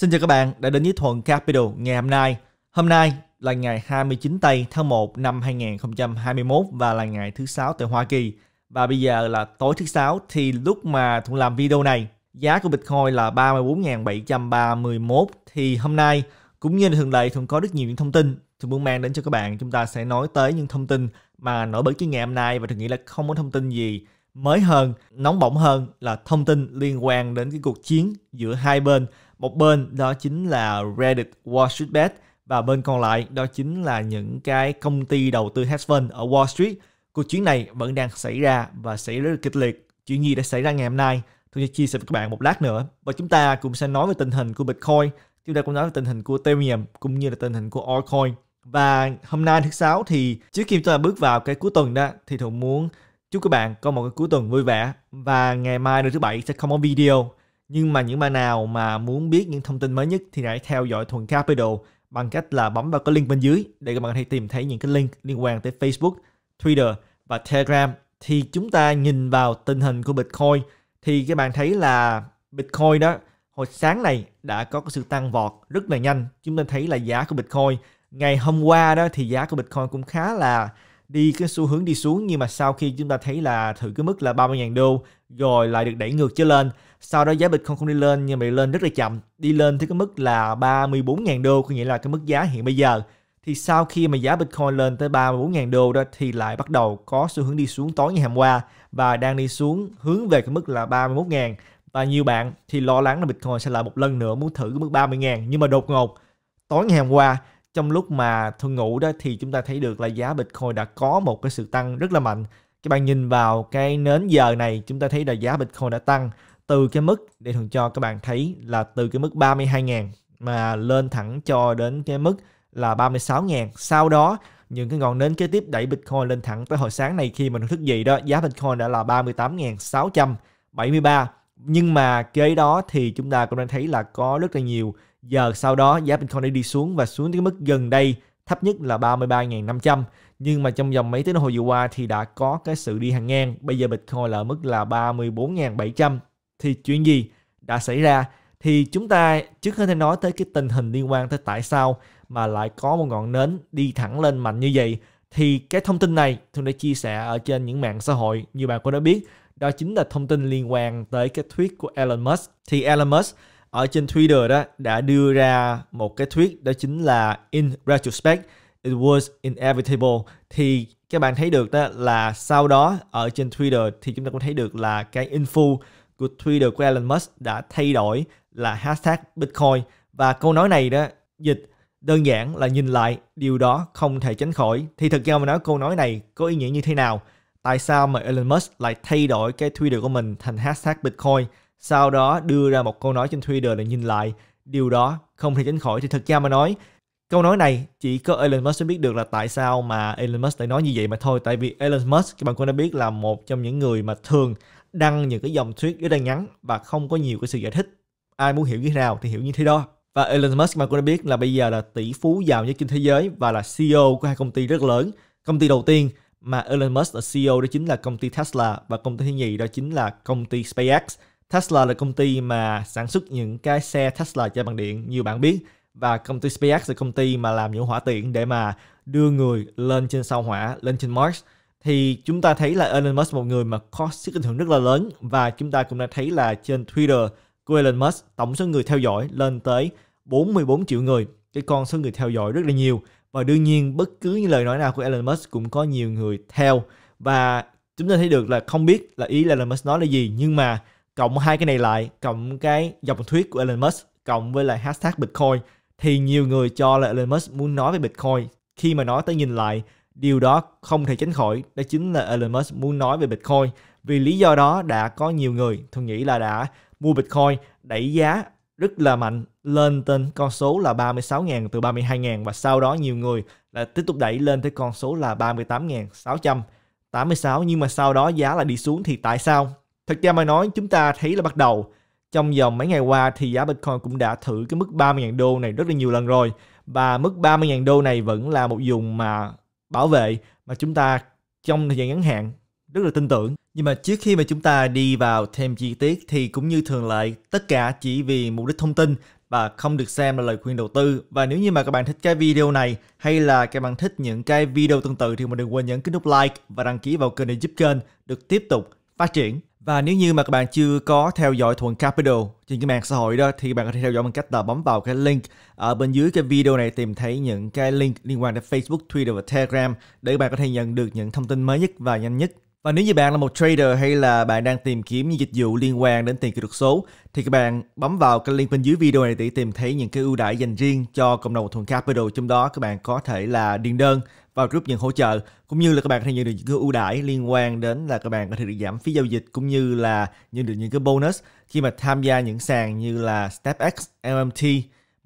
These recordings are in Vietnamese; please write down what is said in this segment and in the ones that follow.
Xin chào các bạn đã đến với Thuận Capital ngày hôm nay. Hôm nay là ngày 29 tây tháng 1 năm 2021 và là ngày thứ sáu tại Hoa Kỳ. Và bây giờ là tối thứ sáu thì lúc mà Thuận làm video này, giá của Bitcoin là 34.731 thì hôm nay cũng như thường lệ Thuận có rất nhiều những thông tin Thuận muốn mang đến cho các bạn. Chúng ta sẽ nói tới những thông tin mà nổi bật cái ngày hôm nay và Thuận nghĩ là không có thông tin gì mới hơn, nóng bỏng hơn là thông tin liên quan đến cái cuộc chiến giữa hai bên một bên đó chính là Reddit Wall Street Bet và bên còn lại đó chính là những cái công ty đầu tư hedge fund ở Wall Street. Cuộc chiến này vẫn đang xảy ra và xảy rất là kịch liệt. Chuyện gì đã xảy ra ngày hôm nay? Tôi sẽ chia sẻ với các bạn một lát nữa. Và chúng ta cũng sẽ nói về tình hình của Bitcoin, chúng ta cũng nói về tình hình của Ethereum cũng như là tình hình của Altcoin. Và hôm nay thứ sáu thì trước khi tôi bước vào cái cuối tuần đó thì Thuận muốn chúc các bạn có một cái cuối tuần vui vẻ và ngày mai nữa thứ bảy sẽ không có video nhưng mà những bạn nào mà muốn biết những thông tin mới nhất thì hãy theo dõi Thuần Capital bằng cách là bấm vào cái link bên dưới để các bạn có thể tìm thấy những cái link liên quan tới Facebook, Twitter và Telegram. Thì chúng ta nhìn vào tình hình của Bitcoin thì các bạn thấy là Bitcoin đó hồi sáng này đã có cái sự tăng vọt rất là nhanh. Chúng ta thấy là giá của Bitcoin ngày hôm qua đó thì giá của Bitcoin cũng khá là đi cái xu hướng đi xuống nhưng mà sau khi chúng ta thấy là thử cái mức là 30.000 đô rồi lại được đẩy ngược trở lên sau đó giá Bitcoin không đi lên nhưng mà đi lên rất là chậm đi lên tới cái mức là 34.000 đô có nghĩa là cái mức giá hiện bây giờ thì sau khi mà giá Bitcoin lên tới 34.000 đô đó thì lại bắt đầu có xu hướng đi xuống tối ngày hôm qua và đang đi xuống hướng về cái mức là 31.000 và nhiều bạn thì lo lắng là Bitcoin sẽ lại một lần nữa muốn thử cái mức 30.000 nhưng mà đột ngột tối ngày hôm qua trong lúc mà thương ngủ đó thì chúng ta thấy được là giá Bitcoin đã có một cái sự tăng rất là mạnh. Các bạn nhìn vào cái nến giờ này chúng ta thấy là giá Bitcoin đã tăng từ cái mức để thường cho các bạn thấy là từ cái mức 32.000 mà lên thẳng cho đến cái mức là 36.000. Sau đó những cái ngọn nến kế tiếp đẩy Bitcoin lên thẳng tới hồi sáng này khi mình thức dậy đó giá Bitcoin đã là 38.673 nhưng mà kế đó thì chúng ta cũng đang thấy là có rất là nhiều Giờ sau đó giá Bitcoin đã đi xuống và xuống tới mức gần đây thấp nhất là 33.500 nhưng mà trong vòng mấy tiếng đồng hồ vừa qua thì đã có cái sự đi hàng ngang. Bây giờ Bitcoin là ở mức là 34.700 thì chuyện gì đã xảy ra thì chúng ta trước hết nói tới cái tình hình liên quan tới tại sao mà lại có một ngọn nến đi thẳng lên mạnh như vậy thì cái thông tin này tôi đã chia sẻ ở trên những mạng xã hội như bạn cũng đã biết đó chính là thông tin liên quan tới cái thuyết của Elon Musk thì Elon Musk ở trên Twitter đó đã đưa ra một cái tweet đó chính là in retrospect it was inevitable thì các bạn thấy được đó là sau đó ở trên Twitter thì chúng ta cũng thấy được là cái info của Twitter của Elon Musk đã thay đổi là hashtag Bitcoin và câu nói này đó dịch đơn giản là nhìn lại điều đó không thể tránh khỏi thì thực ra mà nói câu nói này có ý nghĩa như thế nào tại sao mà Elon Musk lại thay đổi cái Twitter của mình thành hashtag Bitcoin sau đó đưa ra một câu nói trên Twitter để nhìn lại điều đó không thể tránh khỏi thì thật ra mà nói câu nói này chỉ có Elon Musk mới biết được là tại sao mà Elon Musk lại nói như vậy mà thôi tại vì Elon Musk các bạn cũng đã biết là một trong những người mà thường đăng những cái dòng tweet rất là ngắn và không có nhiều cái sự giải thích ai muốn hiểu như thế nào thì hiểu như thế đó và Elon Musk mà cũng đã biết là bây giờ là tỷ phú giàu nhất trên thế giới và là CEO của hai công ty rất lớn công ty đầu tiên mà Elon Musk là CEO đó chính là công ty Tesla và công ty thứ nhì đó chính là công ty SpaceX Tesla là công ty mà sản xuất những cái xe Tesla chạy bằng điện như bạn biết và công ty SpaceX là công ty mà làm những hỏa tiễn để mà đưa người lên trên sao hỏa, lên trên Mars thì chúng ta thấy là Elon Musk một người mà có sức ảnh hưởng rất là lớn và chúng ta cũng đã thấy là trên Twitter của Elon Musk tổng số người theo dõi lên tới 44 triệu người cái con số người theo dõi rất là nhiều và đương nhiên bất cứ những lời nói nào của Elon Musk cũng có nhiều người theo và chúng ta thấy được là không biết là ý Elon Musk nói là gì nhưng mà cộng hai cái này lại cộng cái dòng thuyết của Elon Musk cộng với lại hashtag Bitcoin thì nhiều người cho là Elon Musk muốn nói về Bitcoin khi mà nói tới nhìn lại điều đó không thể tránh khỏi đó chính là Elon Musk muốn nói về Bitcoin vì lý do đó đã có nhiều người tôi nghĩ là đã mua Bitcoin đẩy giá rất là mạnh lên tên con số là 36.000 từ 32.000 và sau đó nhiều người là tiếp tục đẩy lên tới con số là 38.686 nhưng mà sau đó giá là đi xuống thì tại sao Thực ra mà nói chúng ta thấy là bắt đầu trong vòng mấy ngày qua thì giá Bitcoin cũng đã thử cái mức 30.000 đô này rất là nhiều lần rồi và mức 30.000 đô này vẫn là một vùng mà bảo vệ mà chúng ta trong thời gian ngắn hạn rất là tin tưởng. Nhưng mà trước khi mà chúng ta đi vào thêm chi tiết thì cũng như thường lệ tất cả chỉ vì mục đích thông tin và không được xem là lời khuyên đầu tư. Và nếu như mà các bạn thích cái video này hay là các bạn thích những cái video tương tự thì mình đừng quên nhấn cái nút like và đăng ký vào kênh để giúp kênh được tiếp tục phát triển. Và nếu như mà các bạn chưa có theo dõi Thuận Capital trên cái mạng xã hội đó thì bạn có thể theo dõi bằng cách là bấm vào cái link ở bên dưới cái video này tìm thấy những cái link liên quan đến Facebook, Twitter và Telegram để bạn có thể nhận được những thông tin mới nhất và nhanh nhất. Và nếu như bạn là một trader hay là bạn đang tìm kiếm những dịch vụ liên quan đến tiền kỹ thuật số thì các bạn bấm vào cái link bên dưới video này để tìm thấy những cái ưu đãi dành riêng cho cộng đồng Thuận Capital trong đó các bạn có thể là điền đơn vào group nhận hỗ trợ cũng như là các bạn có thể nhận được những cái ưu đãi liên quan đến là các bạn có thể được giảm phí giao dịch cũng như là nhận được những cái bonus khi mà tham gia những sàn như là StepX, LMT,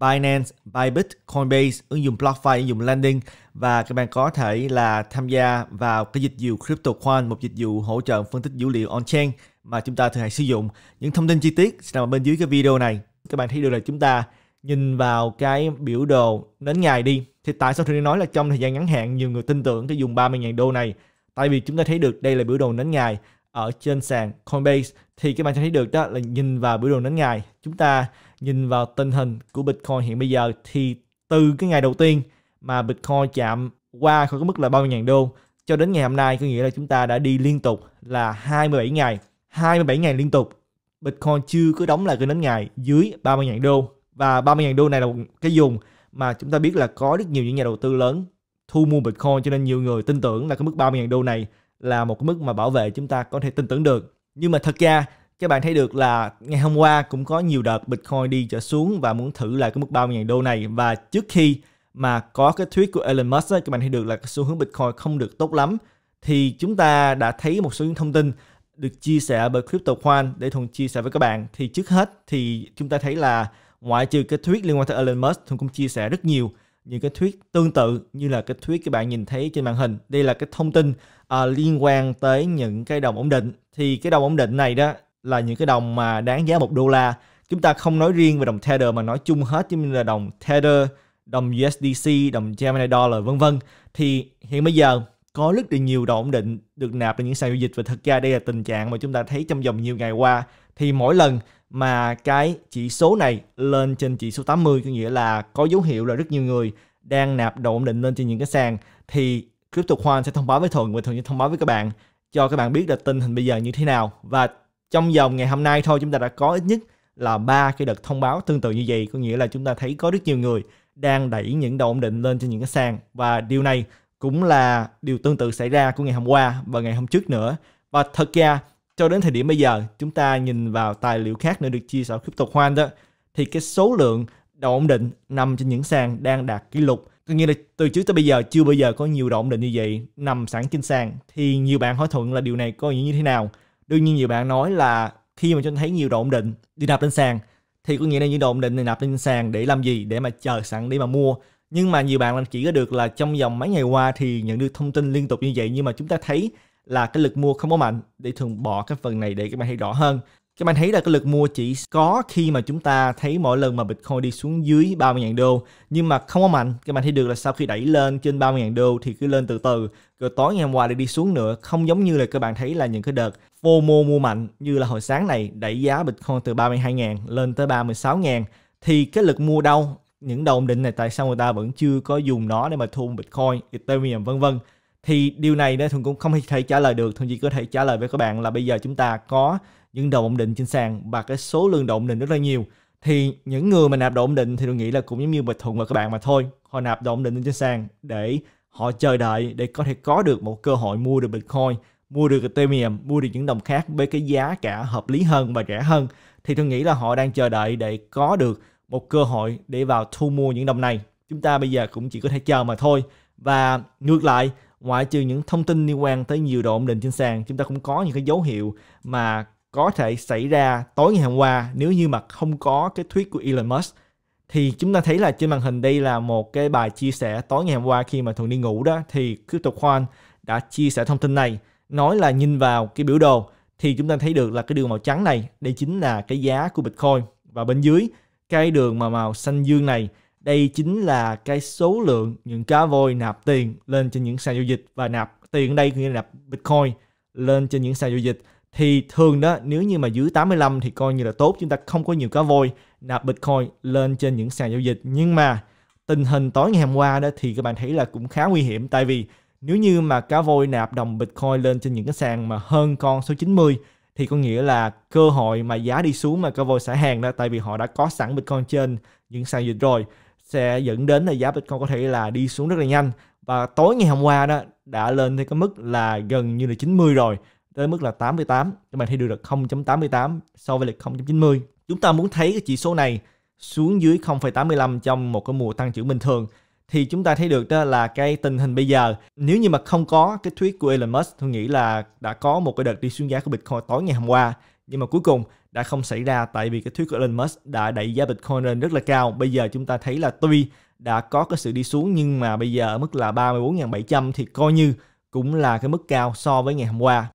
Binance, Bybit, Coinbase, ứng dụng BlockFi, ứng dụng Landing và các bạn có thể là tham gia vào cái dịch vụ CryptoQuant, một dịch vụ hỗ trợ phân tích dữ liệu on-chain mà chúng ta thường hay sử dụng. Những thông tin chi tiết sẽ nằm bên dưới cái video này. Các bạn thấy được là chúng ta nhìn vào cái biểu đồ nến ngày đi thì tại sao tôi nói là trong thời gian ngắn hạn nhiều người tin tưởng cái dùng 30.000 đô này tại vì chúng ta thấy được đây là biểu đồ nến ngày ở trên sàn Coinbase thì các bạn sẽ thấy được đó là nhìn vào biểu đồ nến ngày chúng ta nhìn vào tình hình của Bitcoin hiện bây giờ thì từ cái ngày đầu tiên mà Bitcoin chạm qua khỏi cái mức là 30.000 đô cho đến ngày hôm nay có nghĩa là chúng ta đã đi liên tục là 27 ngày 27 ngày liên tục Bitcoin chưa có đóng lại cái nến ngày dưới 30.000 đô và 30.000 đô này là một cái vùng mà chúng ta biết là có rất nhiều những nhà đầu tư lớn thu mua Bitcoin cho nên nhiều người tin tưởng là cái mức 30.000 đô này là một cái mức mà bảo vệ chúng ta có thể tin tưởng được. Nhưng mà thật ra các bạn thấy được là ngày hôm qua cũng có nhiều đợt Bitcoin đi trở xuống và muốn thử lại cái mức 30.000 đô này và trước khi mà có cái thuyết của Elon Musk ấy, các bạn thấy được là cái xu hướng Bitcoin không được tốt lắm thì chúng ta đã thấy một số những thông tin được chia sẻ bởi CryptoQuant để thuận chia sẻ với các bạn thì trước hết thì chúng ta thấy là ngoại trừ cái thuyết liên quan tới Elon Musk Thuận cũng chia sẻ rất nhiều những cái thuyết tương tự như là cái thuyết các bạn nhìn thấy trên màn hình đây là cái thông tin uh, liên quan tới những cái đồng ổn định thì cái đồng ổn định này đó là những cái đồng mà đáng giá một đô la chúng ta không nói riêng về đồng Tether mà nói chung hết chứ là đồng Tether đồng USDC đồng Gemini Dollar vân vân thì hiện bây giờ có rất là nhiều đồ ổn định được nạp lên những sàn giao dịch và thực ra đây là tình trạng mà chúng ta thấy trong vòng nhiều ngày qua thì mỗi lần mà cái chỉ số này lên trên chỉ số 80 có nghĩa là có dấu hiệu là rất nhiều người đang nạp độ ổn định lên trên những cái sàn thì crypto CryptoQuant sẽ thông báo với Thuận và Thuận sẽ thông báo với các bạn cho các bạn biết là tình hình bây giờ như thế nào và trong vòng ngày hôm nay thôi chúng ta đã có ít nhất là ba cái đợt thông báo tương tự như vậy có nghĩa là chúng ta thấy có rất nhiều người đang đẩy những độ ổn định lên trên những cái sàn và điều này cũng là điều tương tự xảy ra của ngày hôm qua và ngày hôm trước nữa. Và thật ra cho đến thời điểm bây giờ chúng ta nhìn vào tài liệu khác nữa được chia sẻ crypto khoan đó thì cái số lượng đầu ổn định nằm trên những sàn đang đạt kỷ lục. Có nghĩa là từ trước tới bây giờ chưa bao giờ có nhiều đầu ổn định như vậy nằm sẵn trên sàn thì nhiều bạn hỏi thuận là điều này có ý như thế nào. Đương nhiên nhiều bạn nói là khi mà chúng thấy nhiều đầu ổn định đi nạp lên sàn thì có nghĩa là những đầu ổn định này nạp lên sàn để làm gì để mà chờ sẵn để mà mua nhưng mà nhiều bạn chỉ có được là trong vòng mấy ngày qua thì nhận được thông tin liên tục như vậy nhưng mà chúng ta thấy là cái lực mua không có mạnh để thường bỏ cái phần này để các bạn thấy rõ hơn các bạn thấy là cái lực mua chỉ có khi mà chúng ta thấy mỗi lần mà Bitcoin đi xuống dưới 30.000 đô nhưng mà không có mạnh các bạn thấy được là sau khi đẩy lên trên 30.000 đô thì cứ lên từ từ rồi tối ngày hôm qua lại đi xuống nữa không giống như là các bạn thấy là những cái đợt FOMO mua mạnh như là hồi sáng này đẩy giá Bitcoin từ 32.000 lên tới 36.000 thì cái lực mua đâu những đồng định này tại sao người ta vẫn chưa có dùng nó để mà thu Bitcoin, Ethereum vân vân thì điều này đó thường cũng không thể trả lời được thường chỉ có thể trả lời với các bạn là bây giờ chúng ta có những đồng ổn định trên sàn và cái số lượng đồng ổn định rất là nhiều thì những người mà nạp đồng ổn định thì tôi nghĩ là cũng giống như bình thường và các bạn mà thôi họ nạp đồng ổn định trên sàn để họ chờ đợi để có thể có được một cơ hội mua được Bitcoin mua được Ethereum mua được những đồng khác với cái giá cả hợp lý hơn và rẻ hơn thì tôi nghĩ là họ đang chờ đợi để có được một cơ hội để vào thu mua những đồng này. Chúng ta bây giờ cũng chỉ có thể chờ mà thôi. Và ngược lại, ngoại trừ những thông tin liên quan tới nhiều độ ổn định trên sàn, chúng ta cũng có những cái dấu hiệu mà có thể xảy ra tối ngày hôm qua nếu như mà không có cái thuyết của Elon Musk thì chúng ta thấy là trên màn hình đây là một cái bài chia sẻ tối ngày hôm qua khi mà thường đi ngủ đó thì CryptoCoin đã chia sẻ thông tin này nói là nhìn vào cái biểu đồ thì chúng ta thấy được là cái đường màu trắng này đây chính là cái giá của Bitcoin và bên dưới cái đường mà màu xanh dương này đây chính là cái số lượng những cá voi nạp tiền lên trên những sàn giao dịch và nạp tiền ở đây nghĩa là nạp Bitcoin lên trên những sàn giao dịch thì thường đó nếu như mà dưới 85 thì coi như là tốt chúng ta không có nhiều cá voi nạp Bitcoin lên trên những sàn giao dịch nhưng mà tình hình tối ngày hôm qua đó thì các bạn thấy là cũng khá nguy hiểm tại vì nếu như mà cá voi nạp đồng Bitcoin lên trên những cái sàn mà hơn con số 90 thì có nghĩa là cơ hội mà giá đi xuống mà Coinbase sẽ hàng đó tại vì họ đã có sẵn Bitcoin trên những sàn dịch rồi sẽ dẫn đến là giá Bitcoin có thể là đi xuống rất là nhanh và tối ngày hôm qua đó đã lên thì cái mức là gần như là 90 rồi tới mức là 88 các bạn thấy được là 0.88 so với lịch 0.90 chúng ta muốn thấy cái chỉ số này xuống dưới 0,85 trong một cái mùa tăng trưởng bình thường thì chúng ta thấy được đó là cái tình hình bây giờ nếu như mà không có cái tweet của Elon Musk tôi nghĩ là đã có một cái đợt đi xuống giá của Bitcoin tối ngày hôm qua nhưng mà cuối cùng đã không xảy ra tại vì cái tweet của Elon Musk đã đẩy giá Bitcoin lên rất là cao bây giờ chúng ta thấy là tuy đã có cái sự đi xuống nhưng mà bây giờ ở mức là 34.700 thì coi như cũng là cái mức cao so với ngày hôm qua